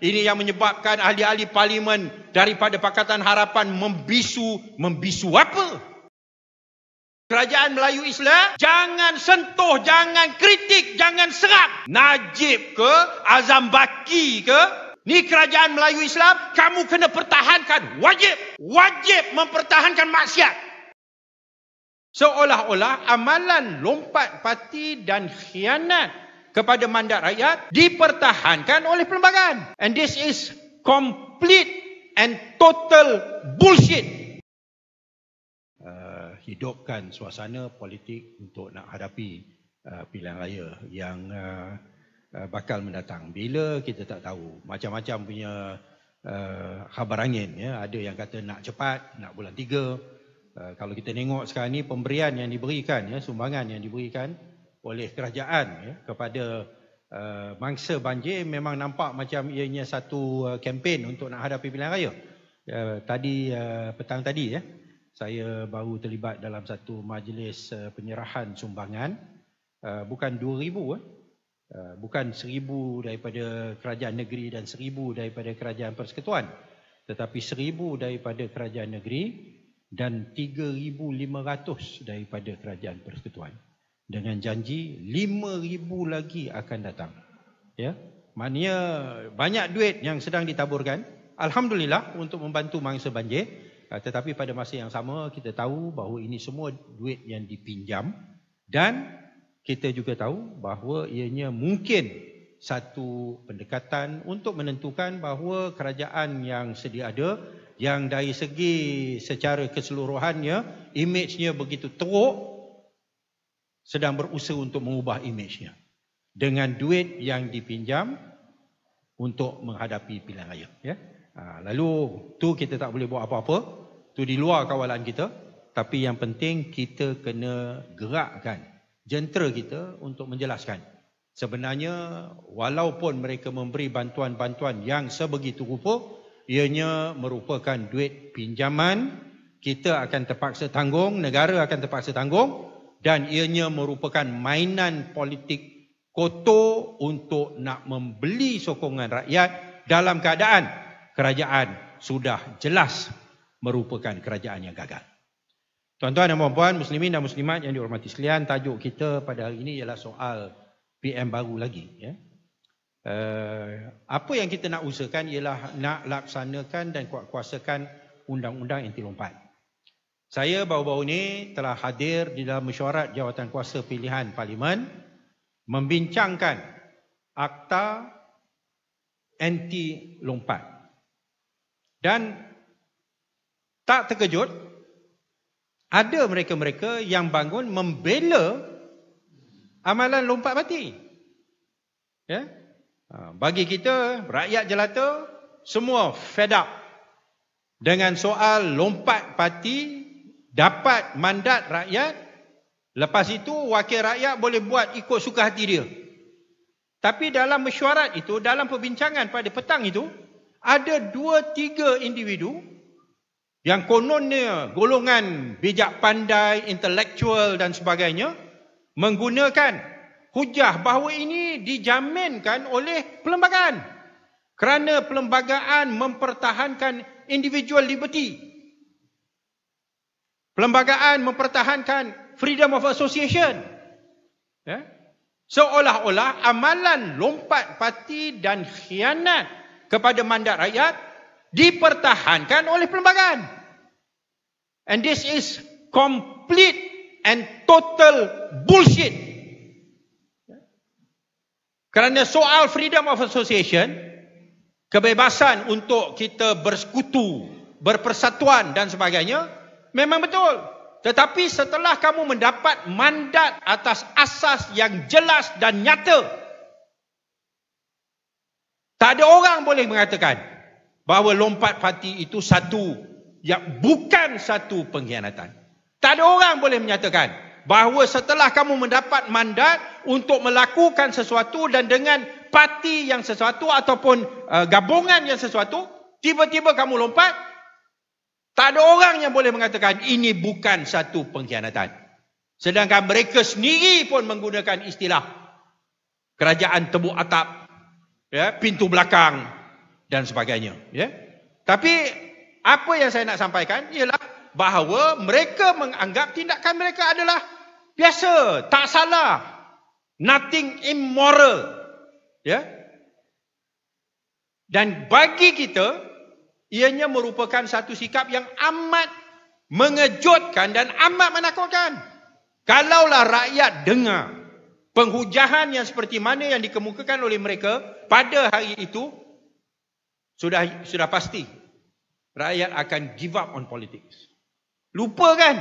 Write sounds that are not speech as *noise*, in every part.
Ini yang menyebabkan ahli-ahli parlimen daripada Pakatan Harapan membisu, membisu apa? Kerajaan Melayu Islam, jangan sentuh, jangan kritik, jangan serap. Najib ke, Azam Baki ke, ni kerajaan Melayu Islam, kamu kena pertahankan, wajib, wajib mempertahankan maksiat. Seolah-olah amalan lompat pati dan khianat kepada mandat rakyat dipertahankan oleh perlembagaan. And this is complete and total bullshit. Uh, hidupkan suasana politik untuk nak hadapi uh, pilihan raya yang uh, uh, bakal mendatang. Bila kita tak tahu. Macam-macam punya uh, khabar angin. Ya. Ada yang kata nak cepat, nak bulan tiga. Uh, kalau kita tengok sekarang ni pemberian yang diberikan, ya, sumbangan yang diberikan, oleh kerajaan ya, kepada uh, mangsa banjir memang nampak macam ianya satu uh, kempen untuk nak hadapi pilihan raya. Uh, tadi uh, petang tadi ya, saya baru terlibat dalam satu majlis uh, penyerahan sumbangan uh, bukan 2000 ya. Uh, bukan 1000 daripada kerajaan negeri dan 1000 daripada kerajaan persekutuan tetapi 1000 daripada kerajaan negeri dan 3500 daripada kerajaan persekutuan dengan janji 5000 lagi akan datang. Ya. Maknanya banyak duit yang sedang ditaburkan alhamdulillah untuk membantu mangsa banjir ah, tetapi pada masa yang sama kita tahu bahawa ini semua duit yang dipinjam dan kita juga tahu bahawa ianya mungkin satu pendekatan untuk menentukan bahawa kerajaan yang sedia ada yang dari segi secara keseluruhannya imejnya begitu teruk sedang berusaha untuk mengubah imejnya dengan duit yang dipinjam untuk menghadapi pilihan raya ya ha, lalu tu kita tak boleh buat apa-apa tu di luar kawalan kita tapi yang penting kita kena gerakkan jentera kita untuk menjelaskan sebenarnya walaupun mereka memberi bantuan-bantuan yang sebegitu rupa ianya merupakan duit pinjaman kita akan terpaksa tanggung negara akan terpaksa tanggung dan ianya merupakan mainan politik kotor untuk nak membeli sokongan rakyat dalam keadaan kerajaan sudah jelas merupakan kerajaan yang gagal. Tuan-tuan dan puan-puan, muslimin dan muslimat yang dihormati sekalian, tajuk kita pada hari ini ialah soal PM baru lagi. Ya. Uh, apa yang kita nak usahakan ialah nak laksanakan dan kuasakan undang-undang anti lompat. Saya baru-baru ini telah hadir di dalam mesyuarat Jawatan Kuasa pilihan parlimen membincangkan akta anti lompat. Dan tak terkejut ada mereka-mereka yang bangun membela amalan lompat mati. Ya? Ha, bagi kita, rakyat jelata, semua fed up dengan soal lompat parti dapat mandat rakyat lepas itu wakil rakyat boleh buat ikut suka hati dia tapi dalam mesyuarat itu dalam perbincangan pada petang itu ada dua tiga individu yang kononnya golongan bijak pandai intelektual dan sebagainya menggunakan hujah bahawa ini dijaminkan oleh perlembagaan kerana perlembagaan mempertahankan individual liberty Perlembagaan mempertahankan freedom of association. Ya? Seolah-olah amalan lompat parti dan khianat kepada mandat rakyat dipertahankan oleh perlembagaan. And this is complete and total bullshit. Kerana soal freedom of association, kebebasan untuk kita bersekutu, berpersatuan dan sebagainya, Memang betul. Tetapi setelah kamu mendapat mandat atas asas yang jelas dan nyata. Tak ada orang boleh mengatakan bahawa lompat parti itu satu yang bukan satu pengkhianatan. Tak ada orang boleh menyatakan bahawa setelah kamu mendapat mandat untuk melakukan sesuatu dan dengan parti yang sesuatu ataupun uh, gabungan yang sesuatu, tiba-tiba kamu lompat, tak ada orang yang boleh mengatakan ini bukan satu pengkhianatan. Sedangkan mereka sendiri pun menggunakan istilah kerajaan tebu atap, ya, pintu belakang dan sebagainya. Ya. Tapi apa yang saya nak sampaikan ialah bahawa mereka menganggap tindakan mereka adalah biasa, tak salah, nothing immoral. Ya. Dan bagi kita, ianya merupakan satu sikap yang amat mengejutkan dan amat menakutkan. Kalaulah rakyat dengar penghujahan yang seperti mana yang dikemukakan oleh mereka pada hari itu, sudah sudah pasti rakyat akan give up on politics. Lupa kan?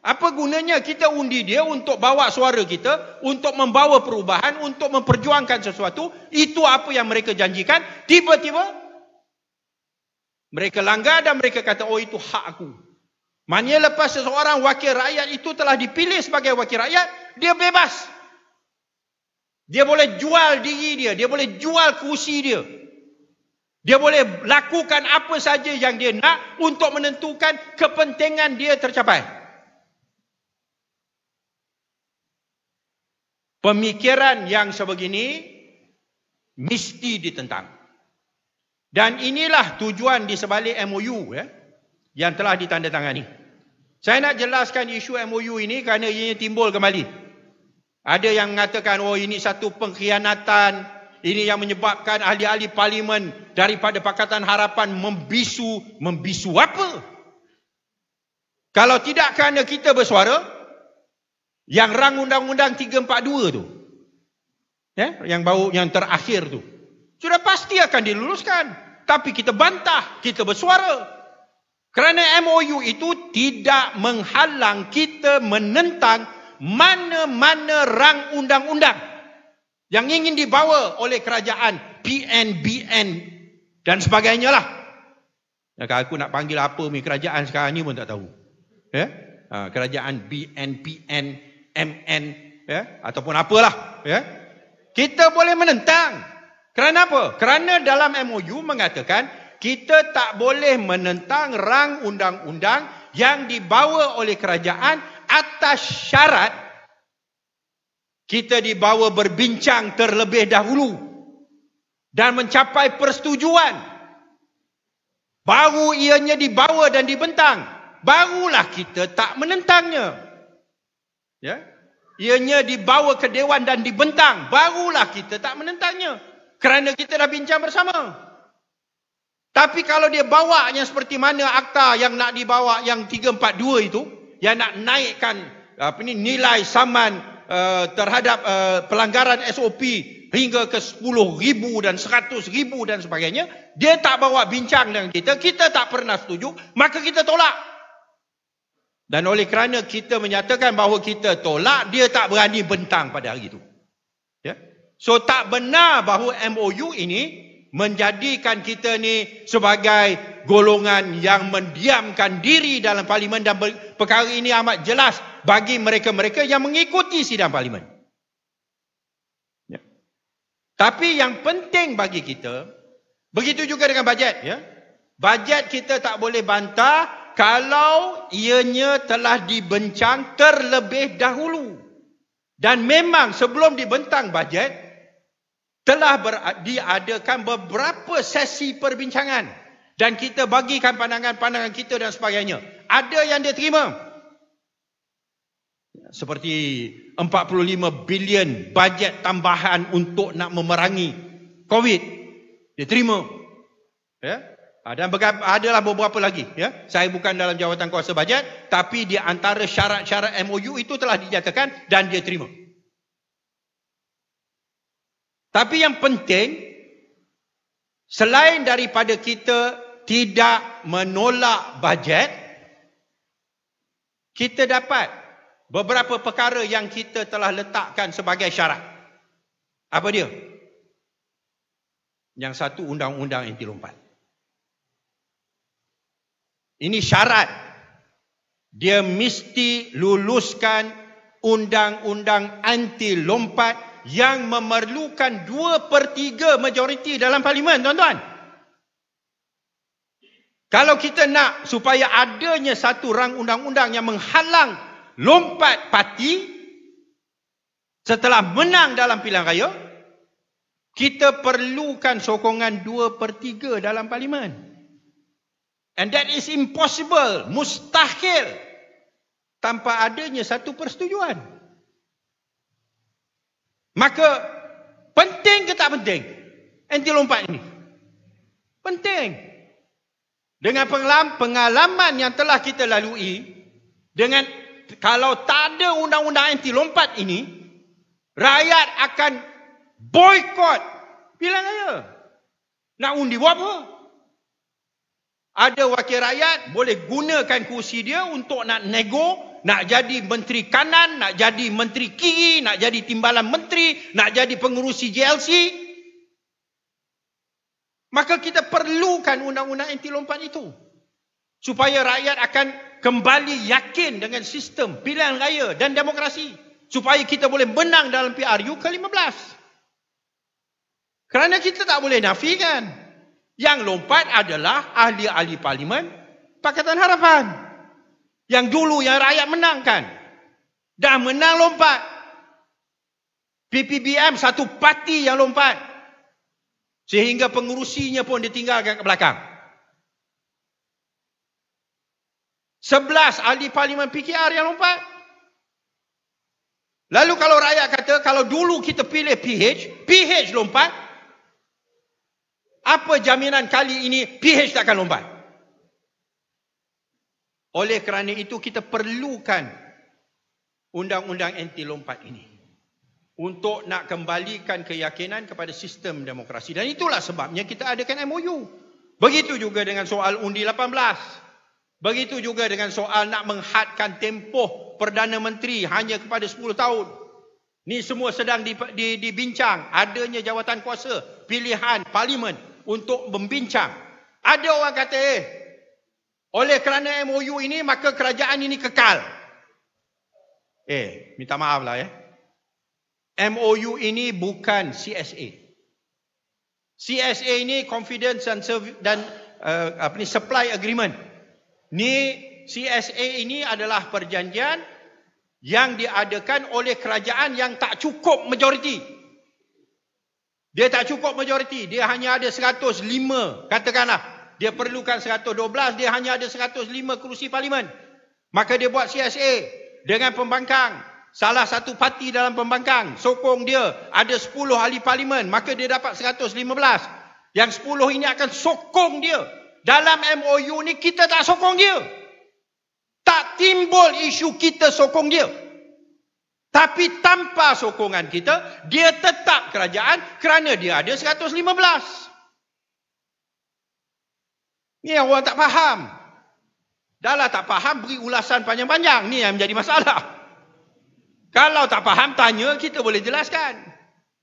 Apa gunanya kita undi dia untuk bawa suara kita, untuk membawa perubahan, untuk memperjuangkan sesuatu, itu apa yang mereka janjikan, tiba-tiba mereka langgar dan mereka kata, oh itu hak aku. Maksudnya lepas seseorang wakil rakyat itu telah dipilih sebagai wakil rakyat, dia bebas. Dia boleh jual diri dia, dia boleh jual kursi dia. Dia boleh lakukan apa saja yang dia nak untuk menentukan kepentingan dia tercapai. Pemikiran yang sebegini mesti ditentang. Dan inilah tujuan di sebalik MOU ya, yang telah ditandatangani. Saya nak jelaskan isu MOU ini kerana ia timbul kembali. Ada yang mengatakan, oh ini satu pengkhianatan, ini yang menyebabkan ahli-ahli parlimen daripada Pakatan Harapan membisu, membisu apa? Kalau tidak kerana kita bersuara, yang rang undang-undang 342 tu, ya, yang baru yang terakhir tu, sudah pasti akan diluluskan. Tapi kita bantah, kita bersuara. Kerana MOU itu tidak menghalang kita menentang mana-mana rang undang-undang yang ingin dibawa oleh kerajaan PNBN dan sebagainya lah. kalau aku nak panggil apa ni kerajaan sekarang ni pun tak tahu. Ya? Ha, kerajaan BNPN, MN ya? ataupun apalah. Ya? Kita boleh menentang. Kerana apa? Kerana dalam MOU mengatakan kita tak boleh menentang rang undang-undang yang dibawa oleh kerajaan atas syarat kita dibawa berbincang terlebih dahulu dan mencapai persetujuan baru ianya dibawa dan dibentang barulah kita tak menentangnya ya ianya dibawa ke dewan dan dibentang barulah kita tak menentangnya kerana kita dah bincang bersama. Tapi kalau dia bawa yang seperti mana akta yang nak dibawa yang 342 itu. Yang nak naikkan apa ni, nilai saman uh, terhadap uh, pelanggaran SOP hingga ke ribu dan ribu dan sebagainya. Dia tak bawa bincang dengan kita. Kita tak pernah setuju. Maka kita tolak. Dan oleh kerana kita menyatakan bahawa kita tolak, dia tak berani bentang pada hari itu. So tak benar bahawa MOU ini menjadikan kita ni sebagai golongan yang mendiamkan diri dalam parlimen dan perkara ini amat jelas bagi mereka-mereka yang mengikuti sidang parlimen. Ya. Tapi yang penting bagi kita begitu juga dengan bajet ya. Bajet kita tak boleh bantah kalau ianya telah dibencang terlebih dahulu. Dan memang sebelum dibentang bajet, telah ber, diadakan beberapa sesi perbincangan dan kita bagikan pandangan-pandangan kita dan sebagainya. Ada yang dia terima. Seperti 45 bilion bajet tambahan untuk nak memerangi COVID. Dia terima. Ya? Ah, dan adalah beberapa lagi. Ya? Saya bukan dalam jawatan kuasa bajet. Tapi di antara syarat-syarat MOU itu telah dinyatakan dan dia terima. Tapi yang penting selain daripada kita tidak menolak bajet kita dapat beberapa perkara yang kita telah letakkan sebagai syarat. Apa dia? Yang satu undang-undang yang dilompat. Ini syarat. Dia mesti luluskan undang-undang anti lompat yang memerlukan 2/3 majoriti dalam parlimen tuan-tuan. Kalau kita nak supaya adanya satu rang undang-undang yang menghalang lompat parti setelah menang dalam pilihan raya, kita perlukan sokongan 2/3 dalam parlimen. And that is impossible, mustahil tanpa adanya satu persetujuan. Maka penting ke tak penting anti lompat ini? Penting. Dengan pengalaman yang telah kita lalui dengan kalau tak ada undang-undang anti lompat ini, rakyat akan boikot bilang raya. Nak undi buat apa? Ada wakil rakyat boleh gunakan kursi dia untuk nak nego nak jadi menteri kanan, nak jadi menteri kiri, nak jadi timbalan menteri, nak jadi pengurusi JLC. Maka kita perlukan undang-undang anti lompat itu. Supaya rakyat akan kembali yakin dengan sistem pilihan raya dan demokrasi. Supaya kita boleh menang dalam PRU ke-15. Kerana kita tak boleh nafikan. Yang lompat adalah ahli-ahli parlimen Pakatan Harapan yang dulu yang rakyat menangkan dah menang lompat PPBM satu parti yang lompat sehingga pengurusinya pun ditinggalkan ke belakang Sebelas ahli parlimen PKR yang lompat lalu kalau rakyat kata kalau dulu kita pilih PH PH lompat apa jaminan kali ini PH takkan lompat oleh kerana itu kita perlukan undang-undang anti lompat ini untuk nak kembalikan keyakinan kepada sistem demokrasi dan itulah sebabnya kita adakan MOU. Begitu juga dengan soal undi 18. Begitu juga dengan soal nak menghadkan tempoh Perdana Menteri hanya kepada 10 tahun. Ni semua sedang dibincang adanya jawatan kuasa, pilihan parlimen untuk membincang. Ada orang kata, "Eh, oleh kerana MOU ini, maka kerajaan ini kekal. Eh, minta maaf lah ya. Eh. MOU ini bukan CSA. CSA ini confidence and service dan uh, apa ni supply agreement. Ni CSA ini adalah perjanjian yang diadakan oleh kerajaan yang tak cukup majoriti. Dia tak cukup majoriti, dia hanya ada 105 katakanlah dia perlukan 112, dia hanya ada 105 kerusi parlimen. Maka dia buat CSA dengan pembangkang. Salah satu parti dalam pembangkang, sokong dia, ada 10 ahli parlimen, maka dia dapat 115. Yang 10 ini akan sokong dia. Dalam MOU ni kita tak sokong dia. Tak timbul isu kita sokong dia. Tapi tanpa sokongan kita, dia tetap kerajaan kerana dia ada 115. 115. Ni yang orang tak faham. Dahlah tak faham, beri ulasan panjang-panjang. Ni yang menjadi masalah. Kalau tak faham, tanya, kita boleh jelaskan.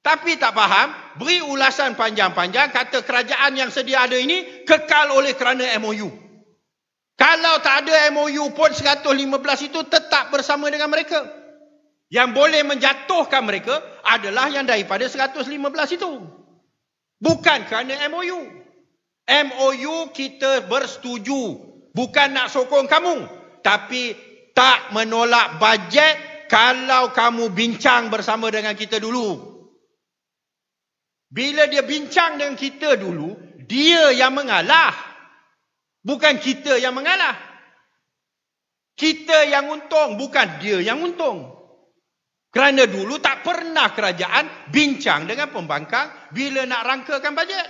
Tapi tak faham, beri ulasan panjang-panjang, kata kerajaan yang sedia ada ini, kekal oleh kerana MOU. Kalau tak ada MOU pun, 115 itu tetap bersama dengan mereka. Yang boleh menjatuhkan mereka, adalah yang daripada 115 itu. Bukan kerana MOU. MOU. MOU kita bersetuju bukan nak sokong kamu tapi tak menolak bajet kalau kamu bincang bersama dengan kita dulu. Bila dia bincang dengan kita dulu, dia yang mengalah. Bukan kita yang mengalah. Kita yang untung, bukan dia yang untung. Kerana dulu tak pernah kerajaan bincang dengan pembangkang bila nak rangkakan bajet.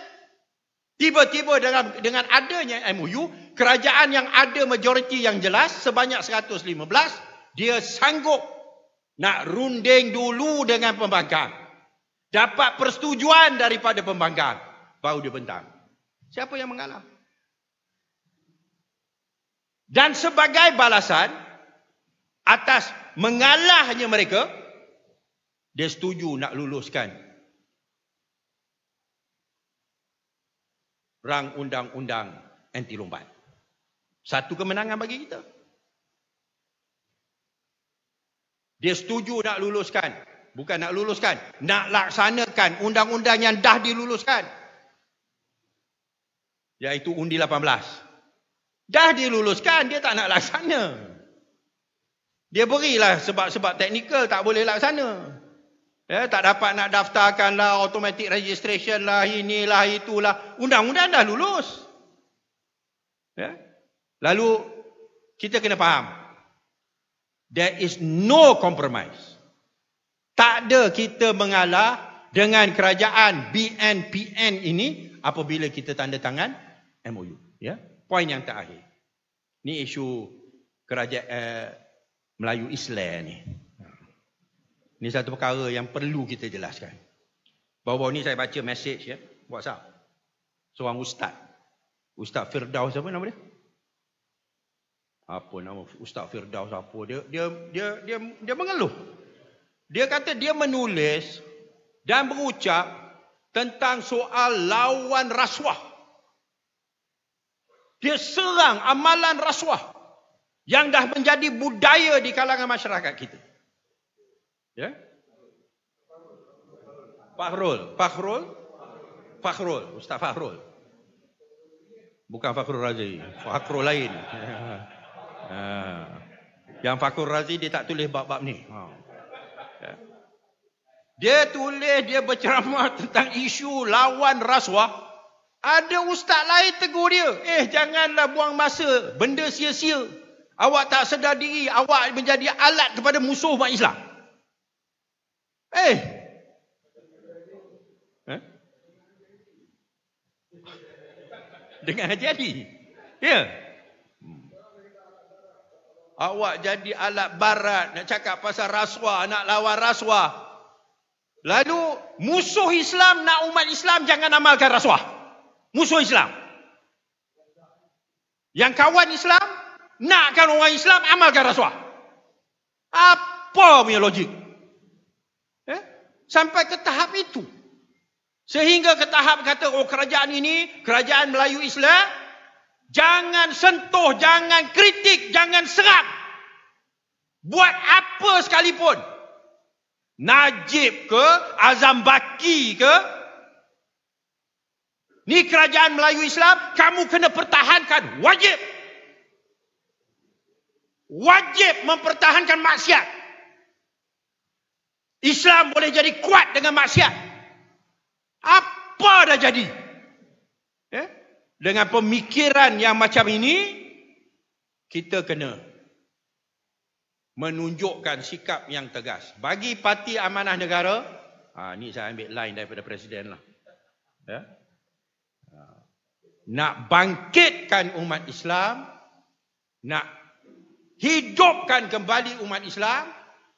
Tiba-tiba dengan dengan adanya MOU, kerajaan yang ada majoriti yang jelas sebanyak 115, dia sanggup nak runding dulu dengan pembangkang. Dapat persetujuan daripada pembangkang. Baru dia bentang. Siapa yang mengalah? Dan sebagai balasan atas mengalahnya mereka, dia setuju nak luluskan rang undang-undang anti lompat. Satu kemenangan bagi kita. Dia setuju nak luluskan. Bukan nak luluskan. Nak laksanakan undang-undang yang dah diluluskan. Iaitu undi 18. Dah diluluskan, dia tak nak laksana. Dia berilah sebab-sebab teknikal tak boleh laksana. Ya, tak dapat nak daftarkan lah, automatic registration lah, inilah, itulah. Undang-undang dah lulus. Ya. Lalu, kita kena faham. There is no compromise. Tak ada kita mengalah dengan kerajaan BNPN ini apabila kita tanda tangan MOU. Ya. Poin yang terakhir. Ini isu kerajaan eh, Melayu Islam ni. Ini satu perkara yang perlu kita jelaskan. Bawah-bawah ni saya baca mesej ya, WhatsApp. Seorang ustaz. Ustaz Firdaus apa nama dia? Apa nama Ustaz Firdaus apa dia? Dia dia dia dia mengeluh. Dia kata dia menulis dan berucap tentang soal lawan rasuah. Dia serang amalan rasuah yang dah menjadi budaya di kalangan masyarakat kita. Ya? Yeah? Fakhrul, Fakhrul, Fahrul, Ustaz Fakhrul, Bukan Fakhrul Razi, Fakhrul lain. *laughs* Ha. Yang Fakhrul Razi dia tak tulis bab-bab ni. Ha. Ya. Dia tulis, dia berceramah tentang isu lawan rasuah. Ada ustaz lain tegur dia. Eh janganlah buang masa. Benda sia-sia. Awak tak sedar diri. Awak menjadi alat kepada musuh umat Islam. Eh! Eh? Dengan jadi. Ya. Yeah. Hmm. Awak jadi alat barat nak cakap pasal rasuah, nak lawan rasuah. Lalu musuh Islam nak umat Islam jangan amalkan rasuah. Musuh Islam. Yang kawan Islam nakkan orang Islam amalkan rasuah. Apa punya logik? Sampai ke tahap itu. Sehingga ke tahap kata, oh kerajaan ini, kerajaan Melayu Islam, jangan sentuh, jangan kritik, jangan serap. Buat apa sekalipun. Najib ke, Azam Baki ke, ni kerajaan Melayu Islam, kamu kena pertahankan, wajib. Wajib mempertahankan maksiat. Islam boleh jadi kuat dengan maksiat. Apa dah jadi? Eh? Dengan pemikiran yang macam ini, kita kena menunjukkan sikap yang tegas. Bagi parti amanah negara, ha, ini saya ambil line daripada Presiden lah. Ya? Ha, nak bangkitkan umat Islam, nak hidupkan kembali umat Islam,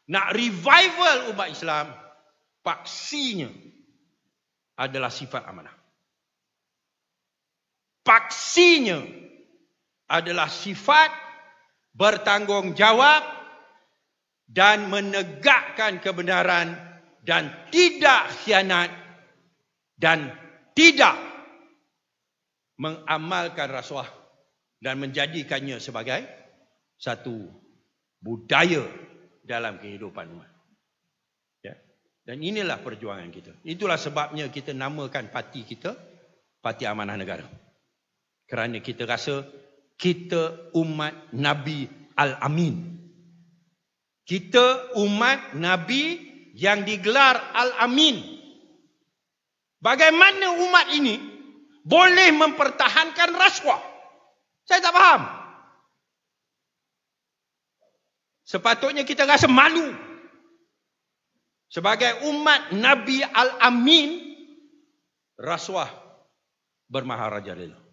nak revival umat Islam, paksinya adalah sifat amanah. Paksinya adalah sifat bertanggungjawab dan menegakkan kebenaran dan tidak khianat dan tidak mengamalkan rasuah dan menjadikannya sebagai satu budaya dalam kehidupan umat. Ya. Dan inilah perjuangan kita. Itulah sebabnya kita namakan parti kita Parti Amanah Negara. Kerana kita rasa kita umat Nabi Al-Amin. Kita umat Nabi yang digelar Al-Amin. Bagaimana umat ini boleh mempertahankan rasuah? Saya tak faham. Sepatutnya kita rasa malu. Sebagai umat Nabi Al-Amin, rasuah bermaharaja lelah.